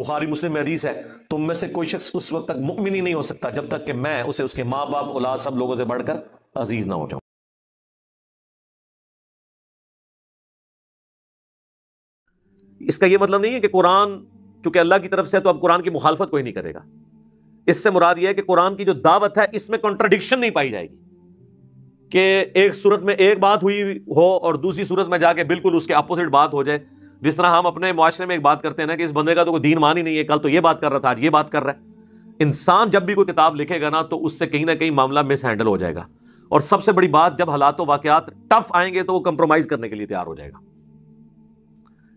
बुखारी मुस्लिम में हदीस है तुम तो में से कोई शख्स उस वक्त तक मुकमिन ही नहीं हो सकता जब तक कि मैं उसे उसके माँ बाप औलाद सब लोगों से बढ़कर अजीज ना हो जाऊं इसका यह मतलब नहीं है कि कुरान चूंकि अल्लाह की तरफ से है तो अब कुरान की मुखालफत कोई नहीं करेगा इससे मुराद यह है कि कुरान की जो दावत है इसमें कॉन्ट्रडिक्शन नहीं पाई जाएगी कि एक सूरत में एक बात हुई हो और दूसरी सूरत में जाके बिल्कुल उसके अपोजिट बात हो जाए जिस तरह हम अपने मुआरे में एक बात करते हैं ना कि इस बंदे का तो कोई दीन मान ही नहीं है कल तो ये बात कर रहा था आज ये बात कर रहा है इंसान जब भी कोई किताब लिखेगा ना तो उससे कहीं ना कहीं मामला मिस हैंडल हो जाएगा और सबसे बड़ी बात जब हालात वाकत टफ आएंगे तो वो कंप्रोमाइज करने के लिए तैयार हो जाएगा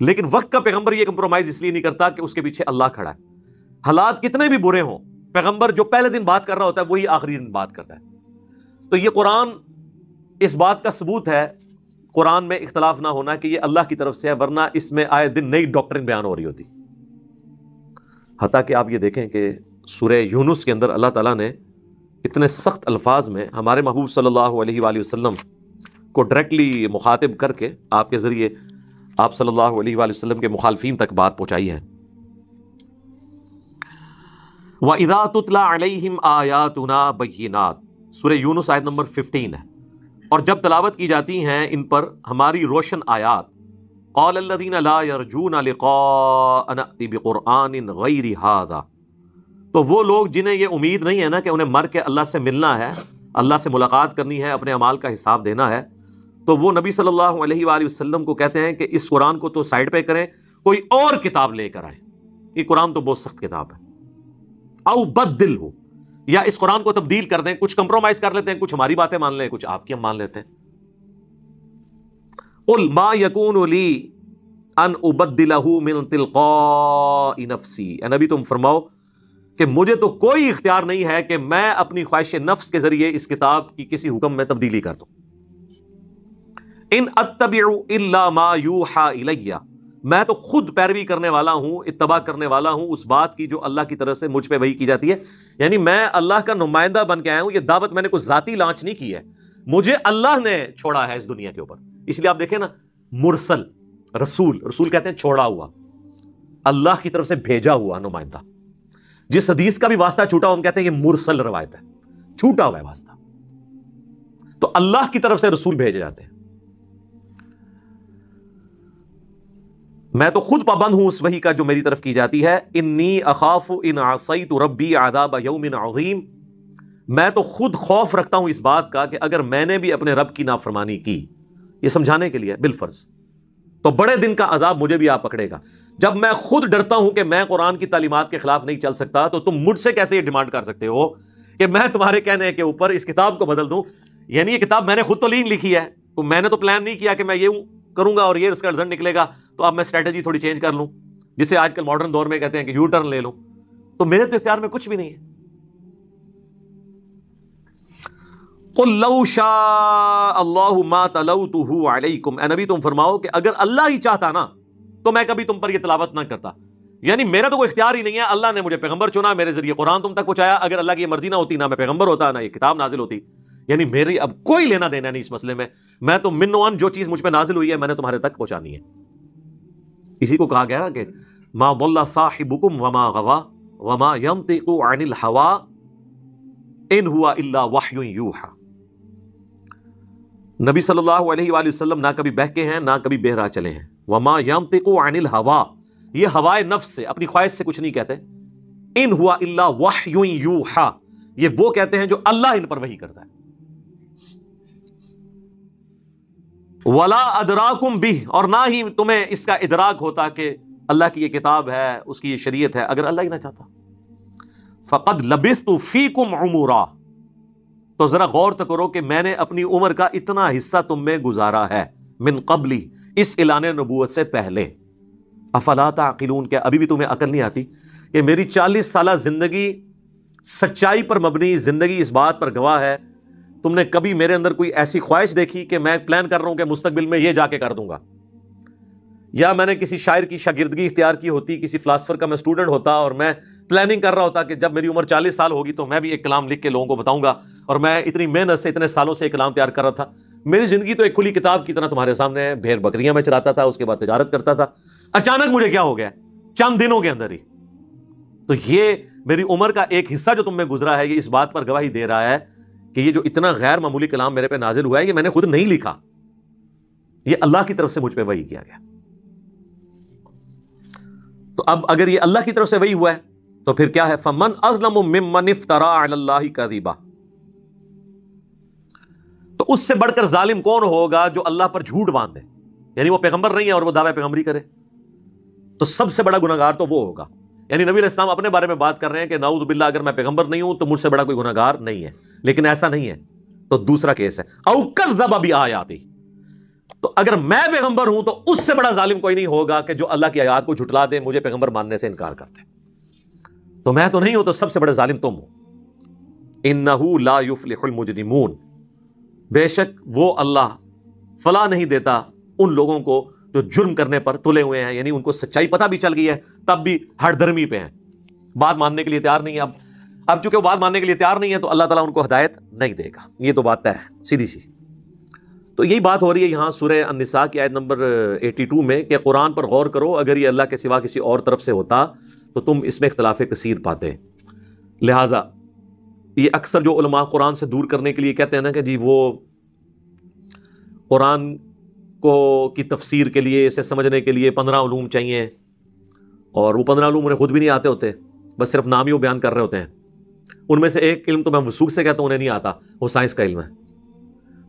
लेकिन वक्त का पैगंबर यह कंप्रोमाइज इसलिए नहीं करता कि उसके पीछे अल्लाह खड़ा है हालात कितने भी बुरे हों पैगंबर जो पहले दिन बात कर रहा होता है वही आखिरी दिन बात करता है तो ये कुरान इस बात का सबूत है कुरान में इख्तलाफ ना होना कि ये अल्लाह की तरफ से है वरना इसमें आए दिन नई डॉक्टरिन बयान हो रही होती हती कि आप ये देखें कि सुरह यूनुस के अंदर अल्लाह ताला ने इतने सख्त अल्फाज में हमारे महबूब सल्लल्लाहु अलैहि वसल्लम को डायरेक्टली मुखातिब करके आपके ज़रिए आप सल्लल्लाहु अलैहि वसल्लम के मुखालफी तक बात पहुँचाई है व इज़ातला आयातना बैनात सुर यूनुस आयत नंबर फिफ्टीन है और जब तलावत की जाती हैं इन पर हमारी रोशन आयात कौलदीन लाजून तो वो लोग जिन्हें ये उम्मीद नहीं है ना कि उन्हें मर के अल्लाह से मिलना है अल्लाह से मुलाकात करनी है अपने अमाल का हिसाब देना है तो वो नबी सल्लल्लाहु अलैहि वसल्लम को कहते हैं कि इस कुरान को तो साइड पे करें कोई और किताब लेकर आए ये कुरान तो बहुत सख्त किताब है अव बद दिल हो या इस कुरान को तब्दील कर दें कुछ कंप्रोमाइज कर लेते हैं कुछ हमारी बातें मान लें कुछ आपकी हम मान लेते हैं उल मा यकून उली अन उबदलहू मिन तिलका नफसी नबी तुम फरमाओ कि मुझे तो कोई इख्तियार नहीं है कि मैं अपनी ख्वाहिश नफ्स के जरिए इस किताब की किसी हुक्म में तब्दीली कर दूं इन अतब इल्ला मा यू हा इलैया मैं तो खुद पैरवी करने वाला हूं इतबा करने वाला हूं उस बात की जो अल्लाह की तरफ से मुझ पर वही की जाती है यानी मैं अल्लाह का नुमाइंदा बन के आया हूं यह दावत मैंने कुछ ज़ाती लांच नहीं की है मुझे अल्लाह ने छोड़ा है इस दुनिया के ऊपर इसलिए आप देखें ना मुरसल रसूल रसूल कहते हैं छोड़ा हुआ अल्लाह की तरफ से भेजा हुआ नुमाइंदा जिस हदीस का भी वास्ता छूटा हम कहते हैं ये मुरसल रवायत है छूटा हुआ है वास्ता तो अल्लाह की तरफ से रसूल भेजे जाते हैं मैं तो खुद पाबंद हूं उस वही का जो मेरी तरफ की जाती है इन्नी अखाफ इन आसई तो रबी आदाब यौमिन अजीम मैं तो खुद खौफ रखता हूं इस बात का कि अगर मैंने भी अपने रब की नाफरमानी की ये समझाने के लिए बिलफर्ज तो बड़े दिन का अजाब मुझे भी आप पकड़ेगा जब मैं खुद डरता हूं कि मैं कुरान की तालीमत के खिलाफ नहीं चल सकता तो तुम मुझसे कैसे ये डिमांड कर सकते हो कि मैं तुम्हारे कहने के ऊपर इस किताब को बदल दूं यानी ये किताब मैंने खुद तो लीन लिखी है तो मैंने तो प्लान नहीं किया कि मैं ये हूं करूंगा और ये उसका रिजल्ट निकलेगा तो अब मैं स्ट्रेटेजी थोड़ी चेंज कर लूँ जिसे आजकल मॉडर्न दौर में कहते हैं कि यू टर्न ले लूँ तो मेरे तो इख्तियार में कुछ भी नहीं है नबी तुम फरमाओ कि अगर अल्लाह ही चाहता ना तो मैं कभी तुम पर यह तलावत ना करता यानी मेरा तो कोई इख्तियार ही नहीं है अल्लाह ने मुझे पैगंबर चुना मेरे जरिए कुरान तुम तक पहुंचाया अगर अल्लाह की मर्जी ना होती ना मैं पैगंबर होता ना ये किताब नाजिल होती यानी मेरी अब कोई लेना देना नहीं इस मसले में मैं तो मिनोन जो चीज मुझ पर नाजिल हुई है मैंने तुम्हारे तक पहुंचानी है इसी को कहा गया ना कि मा वल्ला साहिबुकुम वमा गवा वमा यम तेको अनिल हवा इन हुआ इल्ला वाह नबी सल्लल्लाहु अलैहि वसल्लम ना कभी बहके हैं ना कभी बेहरा चले हैं वमा यम तेको अनिल हवा ये हवाए नफ्स से अपनी ख्वाहिश से कुछ नहीं कहते इन हुआ इल्ला वाह ये वो कहते हैं जो अल्लाह इन पर वही करता है वला अदराकुम भी और ना ही तुम्हें इसका इदराक होता कि अल्लाह की ये किताब है उसकी ये शरीयत है अगर अल्लाह ही ना चाहता फ़कत लबिस तो फ़ी कुम उमूरा तो ज़रा गौर तो करो कि मैंने अपनी उम्र का इतना हिस्सा तुम में गुजारा है मिन कबली इस एलान नबूत से पहले अफला ताकिलून क्या अभी भी तुम्हें अकल नहीं आती कि मेरी चालीस साल ज़िंदगी सच्चाई पर मबनी ज़िंदगी इस बात पर गवाह है तुमने कभी मेरे अंदर कोई ऐसी ख्वाहिश देखी कि मैं प्लान कर रहा हूं कि मुस्तबिल में यह जाके कर दूंगा या मैंने किसी शायर की शागिर्दगी इख्तियार की होती किसी फिलासफर का मैं स्टूडेंट होता और मैं प्लानिंग कर रहा होता कि जब मेरी उम्र चालीस साल होगी तो मैं भी एक कलाम लिख के लोगों को बताऊंगा और मैं इतनी मेहनत से इतने सालों से एक कलाम तैयार कर रहा था मेरी ज़िंदगी तो एक खुली किताब की तरह तुम्हारे सामने भेड़ बकरियां मैं चलाता था उसके बाद तजारत करता था अचानक मुझे क्या हो गया चंद दिनों के अंदर ही तो ये मेरी उम्र का एक हिस्सा जो तुम्हें गुजरा है ये इस बात पर गवाही दे रहा है कि ये जो इतना गैर मामूली कलाम मेरे पे नाजिल हुआ है ये मैंने खुद नहीं लिखा ये अल्लाह की तरफ से मुझ पर वही किया गया तो अब अगर ये अल्लाह की तरफ से वही हुआ है तो फिर क्या है फमन अजलम तो उससे बढ़कर जालिम कौन होगा जो अल्लाह पर झूठ बांध दे यानी वह पैगंबर नहीं है और वह दावा पैगंबरी करे तो सबसे बड़ा गुनागार तो वो होगा यानी नबी इस्लाम अपने बारे में बात कर रहे हैं कि नाउज बिल्ला अगर मैं पैगंबर नहीं हूं तो मुझसे बड़ा कोई गुनागार नहीं है लेकिन ऐसा नहीं है तो दूसरा केस है अवकस दब अभी आयाती तो अगर मैं पैगंबर हूं तो उससे बड़ा जालिम कोई नहीं होगा कि जो अल्लाह की आयात को झुटला दे मुझे पैगंबर मानने से इनकार करते तो मैं तो नहीं हूं तो सबसे बड़ा जालिम तुम हो इन लाफुलमुजरिमून बेशक वो अल्लाह फला नहीं देता उन लोगों को जो जुर्म करने पर तुले हुए हैं यानी उनको सच्चाई पता भी चल गई है तब भी धर्मी पे हैं बात मानने के लिए तैयार नहीं है अब अब चूंकि बात मानने के लिए तैयार नहीं है तो अल्लाह ताला उनको हदायत नहीं देगा ये तो बात तय है सीधी सी तो यही बात हो रही है यहाँ सुरह अनसा की आयत नंबर 82 में कि कुरान पर गौर करो अगर ये अल्लाह के सिवा किसी और तरफ से होता तो तुम इसमें इख्तलाफ कसीर पाते लिहाजा ये अक्सर जो उलमा कुरान से दूर करने के लिए कहते हैं ना कि जी वो कुरान को की तफसीर के लिए इसे समझने के लिए पंद्रह लूम चाहिए और वो पंद्रह ूम उन्हें ख़ुद भी नहीं आते होते बस सिर्फ नाम ही वो बयान कर रहे होते हैं उनमें से एक इल्म तो मैं वसूख से कहता हूं उन्हें नहीं आता वो साइंस का इल्म है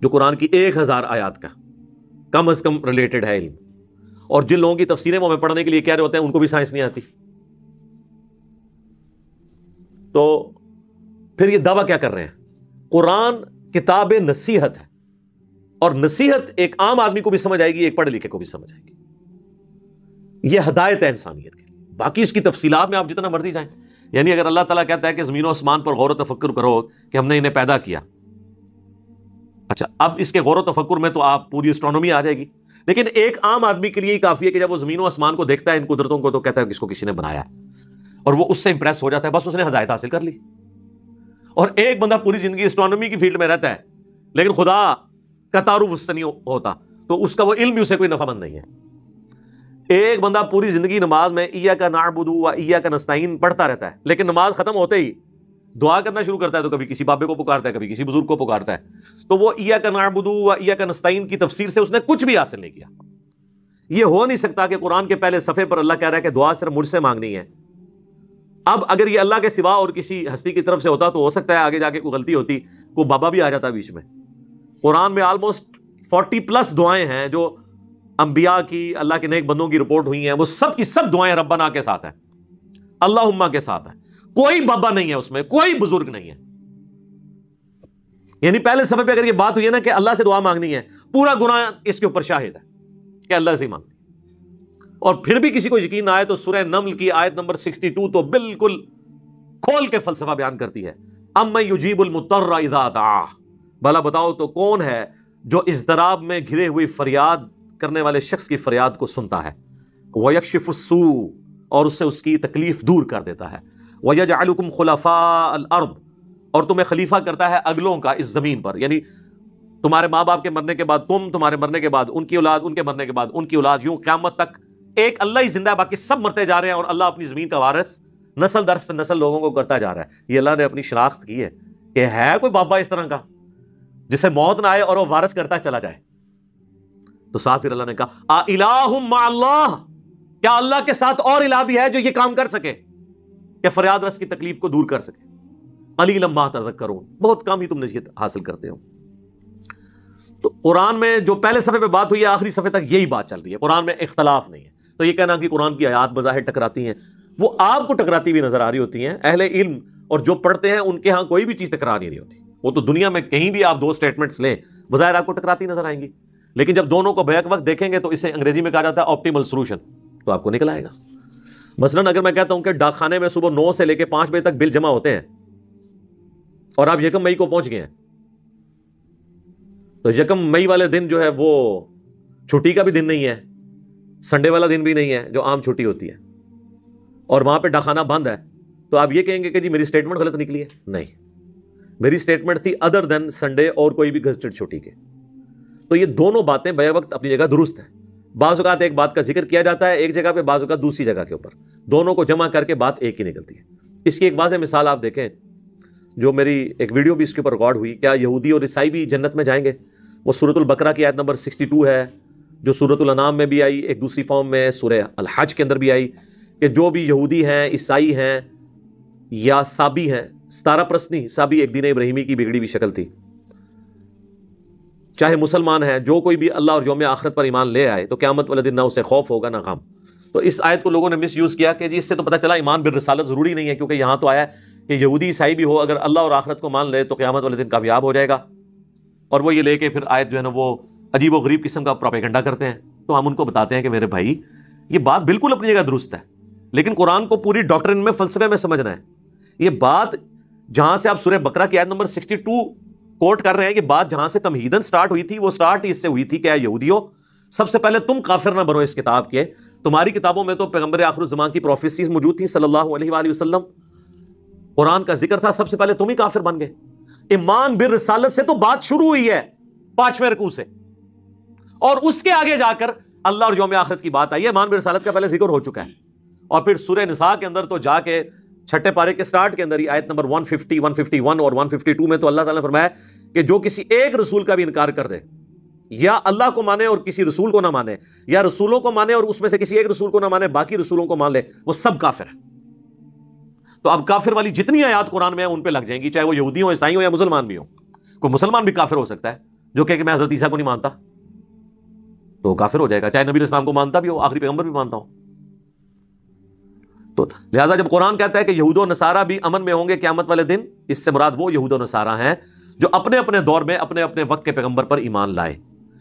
जो कुरान की एक हज़ार आयात का कम अज़ कम रिलेटेड है इल्म और जिन लोगों की तफसीरें वो हमें पढ़ने के लिए कह रहे होते हैं उनको भी साइंस नहीं आती तो फिर यह दावा क्या कर रहे हैं कुरान किताब नसीहत है और नसीहत एक आम आदमी को भी समझ आएगी एक पढ़े लिखे को भी समझ आएगी यह हदायत है इंसानियत के लिए बाकी इसकी तफसीलात में आप जितना मर्जी जाएं यानी अगर अल्लाह तला कहता है कि ज़मीन आसमान पर गौर तफक्र करो कि हमने इन्हें पैदा किया अच्छा अब इसके गौर तफक्र में तो आप पूरी एस्ट्रोनॉमी आ जाएगी लेकिन एक आम आदमी के लिए ही काफ़ी है कि जब वो ज़मीन आसमान को देखता है इन कुदरतों को तो कहता है किसको किसी ने बनाया और वो उससे इंप्रेस हो जाता है बस उसने हदायत हासिल कर ली और एक बंदा पूरी ज़िंदगी एस्ट्रोनॉमी की फील्ड में रहता है लेकिन खुदा का तारुफ उससे नहीं होता तो उसका वो इल्म उसे कोई नफामंद नहीं है एक बंदा पूरी जिंदगी नमाज में ईया का नाबुदू व ईया का नस्ताइन पढ़ता रहता है लेकिन नमाज खत्म होते ही दुआ करना शुरू करता है तो कभी किसी बाबे को पुकारता है कभी किसी बुजुर्ग को पुकारता है तो वो ईया का नाबुदू व ईया का नस्ताइन की तफसीर से उसने कुछ भी हासिल नहीं किया ये हो नहीं सकता कि कुरान के पहले सफ़े पर अल्लाह कह रहा है कि दुआ सिर्फ मुझसे मांगनी है अब अगर ये अल्लाह के सिवा और किसी हस्ती की तरफ से होता तो हो सकता है आगे जाके कोई गलती होती कोई बाबा भी आ जाता बीच में कुरान में आलमोस्ट फोर्टी प्लस दुआएं हैं जो अम्बिया की अल्लाह के नेक बंदों की रिपोर्ट हुई है वो सब की सब दुआएं रब्बाना के साथ हैं अल्लाह के साथ हैं कोई बाबा नहीं है उसमें कोई बुजुर्ग नहीं है यानी पहले सफे पर अगर यह बात हुई है ना कि अल्लाह से दुआ मांगनी है पूरा गुना इसके ऊपर शाहिद है कि अल्लाह से मांगनी और फिर भी किसी को यकीन आए तो सुरह नमल की आयत नंबर 62 तो बिल्कुल खोल के फलसफा बयान करती है अम युजीबुल मुतर्रा भला बताओ तो कौन है जो इस दराब में घिरे हुई फरियाद करने वाले शख्स की फरियाद को सुनता है वह वयकशिफसू और उससे उसकी तकलीफ दूर कर देता है वयज आलुकुम खुलाफा अर्द और तुम्हें खलीफा करता है अगलों का इस ज़मीन पर यानी तुम्हारे माँ बाप के मरने के बाद तुम तुम्हारे मरने के बाद उनकी औलाद उनके मरने के बाद उनकी औलाद यूं क्यामत तक एक अल्लाह ही जिंदा है बाकी सब मरते जा रहे हैं और अल्लाह अपनी ज़मीन का वारस नसल दर नसल लोगों को करता जा रहा है ये अल्लाह ने अपनी शनाख्त की है कि है कोई बाबा इस तरह का जिसे मौत ना आए और वो वारस करता चला जाए तो साथ अल्लाह ने कहा अल्लाह क्या अल्लाह के साथ और इला भी है जो ये काम कर सके क्या फरियाद रस की तकलीफ को दूर कर सके अली लम्बा तक करो बहुत कम ही तुम नजीत हासिल करते हो तो कुरान में जो पहले सफ़े पर बात हुई है आखिरी सफ़े तक यही बात चल रही है कुरान में इख्तलाफ नहीं है तो यह कहना कि कुरान की आयात बज़ाहिर टकराती है वो आपको टकराती हुई नज़र आ रही होती है अहल इल्म और जो पढ़ते हैं उनके यहां कोई भी चीज़ टकरा नहीं रही होती वो तो दुनिया में कहीं भी आप दो स्टेटमेंट्स लें बजाय आपको टकराती नज़र आएंगी लेकिन जब दोनों को बैक वक्त देखेंगे तो इसे अंग्रेजी में कहा जाता है ऑप्टीमल सोल्यूशन तो आपको निकल आएगा मसलन अगर मैं कहता हूं कि डाकखाने में सुबह नौ से लेकर पांच बजे तक बिल जमा होते हैं और आप यकम मई को पहुंच गए तो यकम मई वाले दिन जो है वो छुट्टी का भी दिन नहीं है संडे वाला दिन भी नहीं है जो आम छुट्टी होती है और वहां पे डाखाना बंद है तो आप ये कहेंगे कि जी मेरी स्टेटमेंट गलत निकली है नहीं मेरी स्टेटमेंट थी अदर देन संडे और कोई भी गजटेड छुट्टी के तो ये दोनों बातें बया वक्त अपनी जगह दुरुस्त हैं बाजुकात एक बात का जिक्र किया जाता है एक जगह पे बाजुकात दूसरी जगह के ऊपर दोनों को जमा करके बात एक ही निकलती है इसकी एक वाजह मिसाल आप देखें जो मेरी एक वीडियो भी इसके ऊपर रिकॉर्ड हुई क्या यहूदी और ईसाई भी जन्नत में जाएंगे वो सूरतुल बकरा की आयत नंबर 62 है जो सूरतुल अनाम में भी आई एक दूसरी फॉर्म में सूर्य अलहज के अंदर भी आई कि जो भी यहूदी हैं ईसाई हैं या साबी हैं सतारा प्रसनी साबी एक दिन इब्राहिमी की बिगड़ी हुई शक्ल थी चाहे मुसलमान है जो कोई भी अल्लाह और योम आखरत पर ईमान ले आए तो क्यामत वाले दिन ना उसे खौफ होगा ना गम तो इस आयत को लोगों ने मिस यूज़ किया कि जी इससे तो पता चला ईमान बिल रसालत ज़रूरी नहीं है क्योंकि यहाँ तो आया कि यहूदी ईसाई भी हो अगर अल्लाह और आखरत को मान ले तो क़्यामत वाले दिन कामयाब हो जाएगा और वो ये लेके फिर आयत जो है ना वो अजीब व गरीब किस्म का प्रोपेगेंडा करते हैं तो हम उनको बताते हैं कि मेरे भाई ये बात बिल्कुल अपनी जगह दुरुस्त है लेकिन कुरान को पूरी डॉक्ट्रिन में फलसफे में समझना है ये बात जहाँ से आप सुरह बकरा की आयत नंबर सिक्सटी टू कोट कर रहे हैं कि बात जहां से तमहीदन स्टार्ट हुई थी वो स्टार्ट इससे हुई थी क्या यहूदियों सबसे पहले तुम काफिर ना बनो इस किताब के तुम्हारी किताबों में तो पैगंबर आखरुजमान की प्रोफेसिस मौजूद थी सल्लल्लाहु वसलम कुरान का जिक्र था सबसे पहले तुम ही काफिर बन गए ईमान बिर रसालत से तो बात शुरू हुई है पांचवें रकू से और उसके आगे जाकर अल्लाह और योम आखरत की बात आई है ईमान बिर रसालत का पहले जिक्र हो चुका है और फिर सुरह निसा के अंदर तो जाके छठे पारे के स्टार्ट के अंदर ही आयत नंबर 150, 151 और 152 में तो अल्लाह ताला ने फरमाया कि जो किसी एक रसूल का भी इनकार कर दे या अल्लाह को माने और किसी रसूल को ना माने या रसूलों को माने और उसमें से किसी एक रसूल को ना माने बाकी रसूलों को मान ले वो सब काफिर है तो अब काफिर वाली जितनी आयात कुरान में है उन पर लग जाएंगी चाहे वो यहूदी हो ईसाई हो या मुसलमान भी हो कोई मुसलमान भी काफिर हो सकता है जो कहे मैं हजरत को नहीं मानता तो काफिर हो जाएगा चाहे नबी इस्लाम को मानता भी हो आखिरी पैगंबर भी मानता हूं तो लिहाजा जब कुरान कहता है कि यहूद नसारा भी अमन में होंगे क्यामत वाले दिन इससे मुराद वो यहूद नसारा हैं जो अपने अपने दौर में अपने अपने वक्त के पैगंबर पर ईमान लाए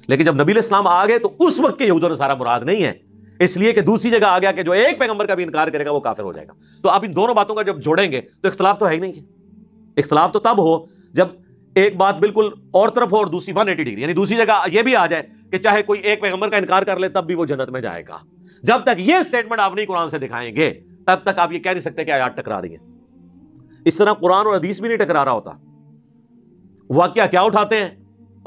लेकिन जब नबी इस्लाम आ गए तो उस वक्त के यहूद नसारा मुराद नहीं है इसलिए कि दूसरी जगह आ गया कि जो एक पैगंबर का भी इनकार करेगा वो काफिर हो जाएगा तो आप इन दोनों बातों का जब जोड़ेंगे तो इख्तलाफ तो है ही नहीं इख्तलाफ तो तब हो जब एक बात बिल्कुल और तरफ हो और दूसरी वन एटी डिग्री यानी दूसरी जगह यह भी आ जाए कि चाहे कोई एक पैगंबर का इनकार कर ले तब भी वो जन्नत में जाएगा जब तक ये स्टेटमेंट आप नहीं कुरान से दिखाएंगे तब तक आप ये कह नहीं सकते कि आयात टकरा रही है इस तरह कुरान और हदीस भी नहीं टकरा रहा होता वाक्य क्या उठाते हैं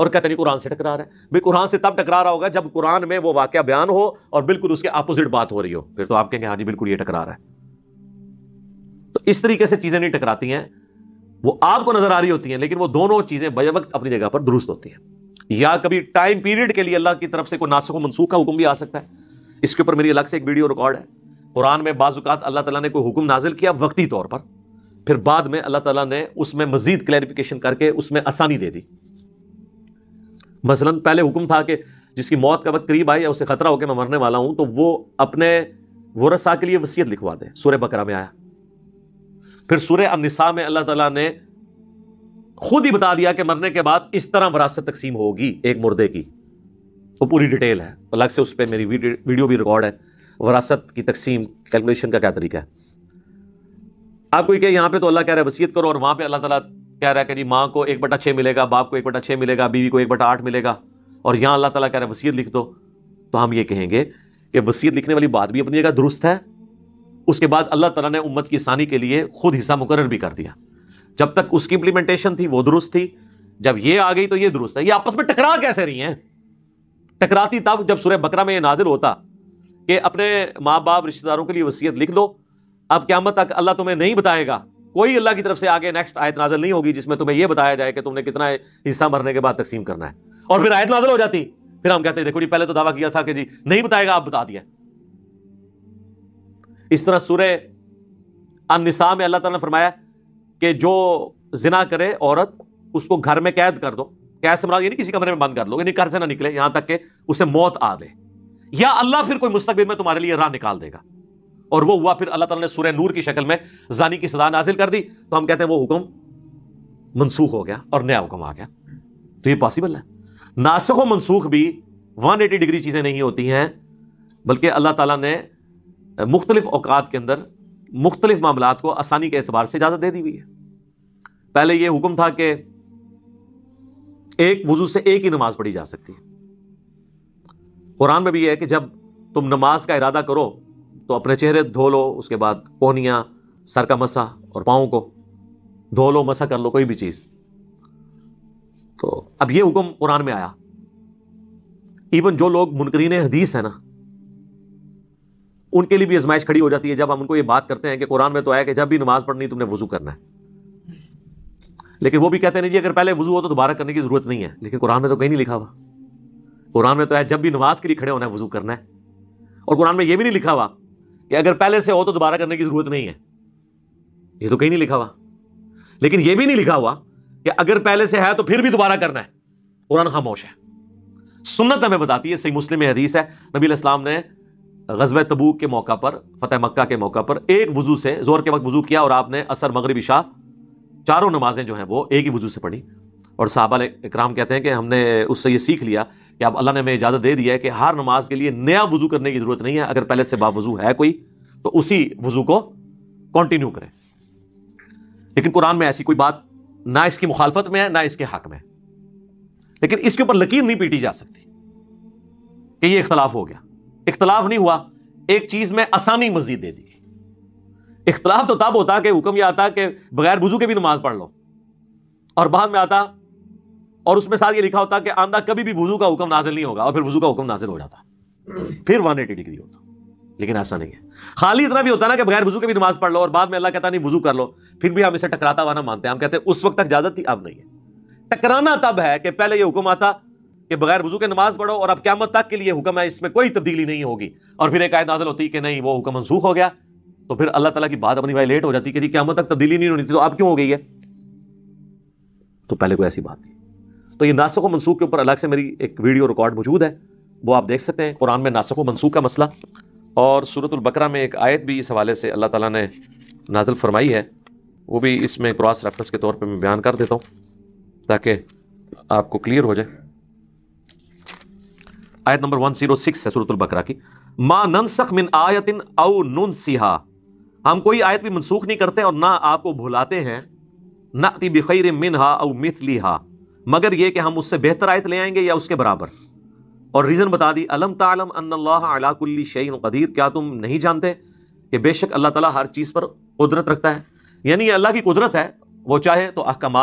और कहते नहीं कुरान से टकरा रहा है भाई कुरान से तब टकरा रहा होगा जब कुरान में वो वाक्य बयान हो और बिल्कुल उसके अपोजिट बात हो रही हो फिर तो आप कहेंगे हाँ जी बिल्कुल ये टकरा रहा है तो इस तरीके से चीज़ें नहीं टकराती हैं वो आपको नजर आ रही होती हैं लेकिन वो दोनों चीज़ें बज वक्त अपनी जगह पर दुरुस्त होती हैं या कभी टाइम पीरियड के लिए अल्लाह की तरफ से कोई नासक मनसूख का हुक्म भी आ सकता है इसके ऊपर मेरी अलग से एक वीडियो रिकॉर्ड है कुरान में बाज़ात अल्लाह ताला ने कोई हुक्म नाजिल किया वक्ती तौर पर फिर बाद में अल्लाह तला ने उसमें मज़ीद क्लैरिफिकेशन करके उसमें आसानी दे दी मसलन पहले हुक्म था कि जिसकी मौत का वक्त करीब आए या उसे ख़तरा होकर मैं मरने वाला हूं तो वो अपने वरसा के लिए वसीयत लिखवा दे सूर्य बकरा में आया फिर सूर्य अनसा में अल्लाह तला ने खुद ही बता दिया कि मरने के बाद इस तरह वरासत तकसीम होगी एक मुर्दे की वो तो पूरी डिटेल है अलग से उस पर मेरी वीडियो भी रिकॉर्ड है वरासत की तकसीम कैलकुलेशन का क्या तरीका है आप कोई कहे यहाँ पे तो अल्लाह कह रहा है वसीयत करो और वहाँ पे अल्लाह ताला कह रहा है कि जी माँ को एक बटा छः मिलेगा बाप को एक बटा छः मिलेगा बीवी को एक बटा आठ मिलेगा और यहाँ अल्लाह ताला कह रहा है वसीयत लिख दो तो हम ये कहेंगे कि वसीयत लिखने वाली बात भी अपनी जगह दुरुस्त है उसके बाद अल्लाह ताला ने उम्मत की आसानी के लिए खुद हिस्सा मुकर भी कर दिया जब तक उसकी इंप्लीमेंटेशन थी वो दुरुस्त थी जब ये आ गई तो ये दुरुस्त है ये आपस में टकरा कैसे रही हैं टकराती तब जब सूर्य बकरा में ये नाजिल होता कि अपने माँ बाप रिश्तेदारों के लिए वसीयत लिख दो अब क्यामत तक अल्लाह तुम्हें नहीं बताएगा कोई अल्लाह की तरफ से आगे नेक्स्ट आयत नाजल नहीं होगी जिसमें तुम्हें यह बताया जाए कि तुमने कितना हिस्सा मरने के बाद तकसीम करना है और फिर आयत नाजल हो जाती फिर हम कहते हैं देखो जी पहले तो दावा किया था कि जी नहीं बताएगा आप बता दिया इस तरह सूर्य अनसा में अल्लाह ताला ने फरमाया कि जो जिना करे औरत उसको घर में कैद कर दो कैद से मतलब ये नहीं किसी कमरे में बंद कर लो यानी घर से ना निकले यहां तक के उसे मौत आ दे या अल्लाह फिर कोई मुस्तबिल में तुम्हारे लिए राह निकाल देगा और वो हुआ फिर अल्लाह ताला ने सूर्य नूर की शक्ल में जानी की सदा नाजिल कर दी तो हम कहते हैं वो हुक्म मनसूख हो गया और नया हुक्म आ गया तो ये पॉसिबल है नासख व मनसूख भी वन एटी डिग्री चीज़ें नहीं होती हैं बल्कि अल्लाह ताला ने मुख्तलिफ अवकात के अंदर मुख्तलिफ मामला को आसानी के एतबार से इजाज़त दे दी हुई है पहले यह हुक्म था कि एक वजू से एक ही नमाज़ पढ़ी जा सकती है कुरान में भी यह है कि जब तुम नमाज का इरादा करो तो अपने चेहरे धो लो उसके बाद कोहनियाँ सर का मसा और पाँव को धो लो मसा कर लो कोई भी चीज़ तो अब ये हुक्म कुरान में आया इवन जो लोग मुनकरीन हदीस है ना उनके लिए भी आजमाइश खड़ी हो जाती है जब हम उनको ये बात करते हैं कि कुरान में तो आया कि जब भी नमाज पढ़नी तुमने वजू करना है लेकिन वो भी कहते नहीं जी अगर पहले वजू हो तो दोबारा करने की ज़रूरत नहीं है लेकिन कुरान में तो कहीं नहीं लिखा हुआ कुरान में तो है जब भी नमाज के लिए खड़े होना है वजू करना है और कुरान में यह भी नहीं लिखा हुआ कि अगर पहले से हो तो दोबारा करने की जरूरत नहीं है यह तो कहीं नहीं लिखा हुआ लेकिन यह भी नहीं लिखा हुआ कि अगर पहले से है तो फिर भी दोबारा करना है कुरान खामोश है सुन्नत हमें बताती है सही मुस्लिम हदीस है नबी इस्लाम ने गजब तबूक के मौका पर फतेह मक्का के मौका पर एक वजू से जोर के वक्त वजू किया और आपने असर मगरब शाह चारों नमाजें जो हैं वो एक ही वजू से पढ़ी और साहबा इक्राम कहते हैं कि हमने उससे ये सीख लिया कि आप अल्लाह ने हमें इजाज़त दे दी है कि हर नमाज के लिए नया वज़ू करने की ज़रूरत नहीं है अगर पहले से बावजू है कोई तो उसी वज़ू को कंटिन्यू करें लेकिन कुरान में ऐसी कोई बात ना इसकी मुखालफत में है ना इसके हक में लेकिन इसके ऊपर लकीर नहीं पीटी जा सकती कि यह इख्तलाफ हो गया इख्तलाफ नहीं हुआ एक चीज़ में आसानी मजीद दे दी गई इख्तलाफ तो तब होता कि हुक्म यह आता कि बगैर वजू के भी नमाज पढ़ लो और बाद में आता और उसमें साथ ये लिखा होता कि आंदा कभी भी वजू का हुक्म नाजिल नहीं होगा और फिर वजू का हुक्म नाजिल हो जाता फिर वन एटी डिग्री होता लेकिन ऐसा नहीं है खाली इतना भी होता ना कि बगैर वजू के भी नमाज पढ़ लो और बाद में अल्लाह कहता नहीं वजू कर लो फिर भी हम इसे टकराता हुआ ना मानते हैं हम कहते हैं उस वक्त तक इजाजत थी अब नहीं है टकराना तब है कि पहले यह हुक्म आता कि बगैर वजू के नमाज पढ़ो और अब क्यामत तक के लिए हुक्म है इसमें कोई तब्दीली नहीं होगी और फिर एक आयत नाजिल होती कि नहीं वो हुक्म मनसूख हो गया तो फिर अल्लाह तला की बात अपनी भाई लेट हो जाती कि जी क्यामत तक तब्दीली नहीं होनी थी तो अब क्यों हो गई है तो पहले कोई ऐसी बात नहीं तो ये नासक व मनसूख के ऊपर अलग से मेरी एक वीडियो रिकॉर्ड मौजूद है वो आप देख सकते हैं कुरान में नासक व मनसूख का मसला और सूरतुल्बकरा में एक आयत भी इस हवाले से अल्लाह ताला ने नाजल फरमाई है वो भी इसमें क्रॉस रेफरेंस के तौर पे मैं बयान कर देता हूँ ताकि आपको क्लियर हो जाए आयत नंबर वन जीरो सिक्स है सूरतुल्बकरा की मा ननसख मिन आयतिन औ नुन सिहा हम कोई आयत भी मनसूख नहीं करते और ना आपको भुलाते हैं ना अति बखैर मिन हा औ मिथली हा मगर यह कि हम उससे बेहतर आयत ले आएंगे या उसके बराबर और रीज़न बता दी अलम तालम अलाकुल्ली शहीन कदीर क्या तुम नहीं जानते कि बेशक अल्लाह ताला हर चीज़ पर कुदरत रखता है यानी अल्लाह की कुदरत है वो चाहे तो अहकाम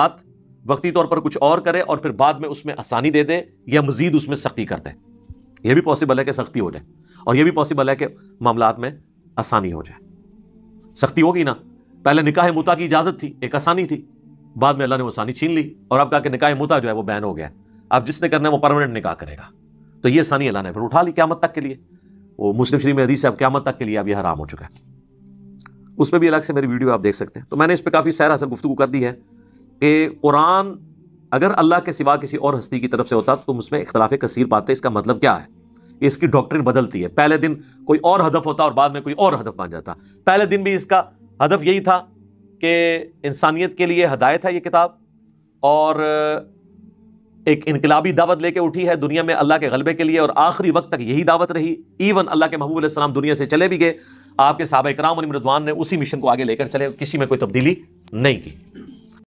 वक्ती तौर पर कुछ और करे और फिर बाद में उसमें आसानी दे दे या मज़ीद उसमें सख्ती कर दे यह भी पॉसिबल है कि सख्ती हो जाए और यह भी पॉसिबल है कि मामला में आसानी हो जाए सख्ती होगी ना पहले निकाह मुता की इजाज़त थी एक आसानी थी बाद में अल्लाह ने वो सानी छीन ली और अब कहा कि निकाह मुता जो है वो बैन हो गया अब जिसने करना है वो परमानेंट निकाह करेगा तो ये सानी अल्लाह ने फिर उठा ली क्यामत तक के लिए वो मुस्लिम शरीफ में हदीस है अब क्यामत तक के लिए अब यह हराम हो चुका है उस पर भी अलग से मेरी वीडियो आप देख सकते हैं तो मैंने इस पर काफ़ी सैर हासिल गुफ्तु कर दी है कि कुरान अगर अल्लाह के सिवा किसी और हस्ती की तरफ से होता तो तुम उसमें इख्तलाफ कसीर पाते इसका मतलब क्या है इसकी डॉक्ट्रिन बदलती है पहले दिन कोई और हदफ होता और बाद में कोई और हदफ बन जाता पहले दिन भी इसका हदफ यही था कि इंसानियत के लिए हदायत है ये किताब और एक इनकलाबी दावत लेके उठी है दुनिया में अल्लाह के गलबे के लिए और आखिरी वक्त तक यही दावत रही इवन अल्लाह के महबूब सलाम दुनिया से चले भी गए आपके इक्राम और इमरदवान ने उसी मिशन को आगे लेकर चले किसी में कोई तब्दीली नहीं की